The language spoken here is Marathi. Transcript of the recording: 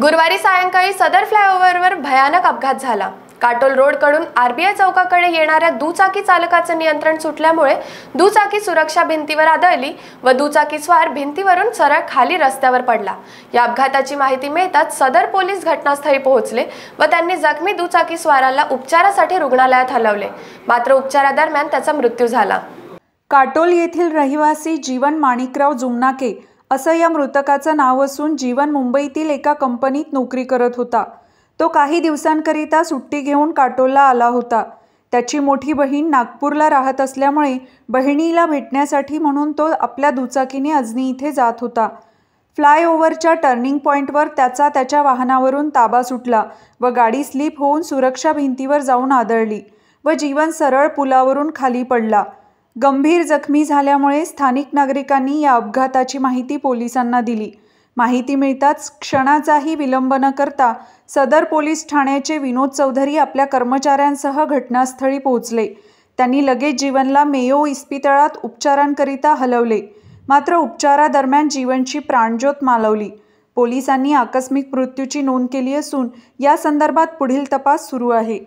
गुरुवारी सायंकाळी सदर फ्लायओव्हरवर भयानक अपघात झाला काटोल रोडकडून आरबीआय चौकाकडे येणाऱ्या दुचाकी चालकाचं नियंत्रण सुटल्यामुळे दुचाकी सुरक्षा भिंतीवर आदळली व दुचाकी स्वार भिंतीवरून सरळ खाली रस्त्यावर पडला या अपघाताची माहिती मिळताच सदर पोलीस घटनास्थळी पोहोचले व त्यांनी जखमी दुचाकी स्वाराला उपचारासाठी रुग्णालयात हलवले मात्र उपचारादरम्यान त्याचा मृत्यू झाला काटोल येथील रहिवासी जीवन माणिकराव जुमनाके असं या मृतकाचं नाव असून जीवन मुंबईतील एका कंपनीत नोकरी करत होता तो काही दिवसांकरिता सुट्टी घेऊन काटोलला आला होता त्याची मोठी बहीण नागपूरला राहत असल्यामुळे बहिणीला भेटण्यासाठी म्हणून तो आपल्या दुचाकीने अजनी इथे जात होता फ्लायओव्हरच्या टर्निंग पॉईंटवर त्याचा त्याच्या वाहनावरून ताबा सुटला व गाडी स्लिप होऊन सुरक्षा भिंतीवर जाऊन आदळली व जीवन सरळ पुलावरून खाली पडला गंभीर जखमी झाल्यामुळे स्थानिक नागरिकांनी या अपघाताची माहिती पोलिसांना दिली माहिती मिळताच क्षणाचाही विलंब न करता सदर पोलीस ठाण्याचे विनोद चौधरी आपल्या कर्मचाऱ्यांसह घटनास्थळी पोहोचले त्यांनी लगेच जीवनला मेयो इस्पितळात उपचारांकरिता हलवले मात्र उपचारादरम्यान जीवनची प्राणज्योत मालवली पोलिसांनी आकस्मिक मृत्यूची नोंद केली असून या संदर्भात पुढील तपास सुरू आहे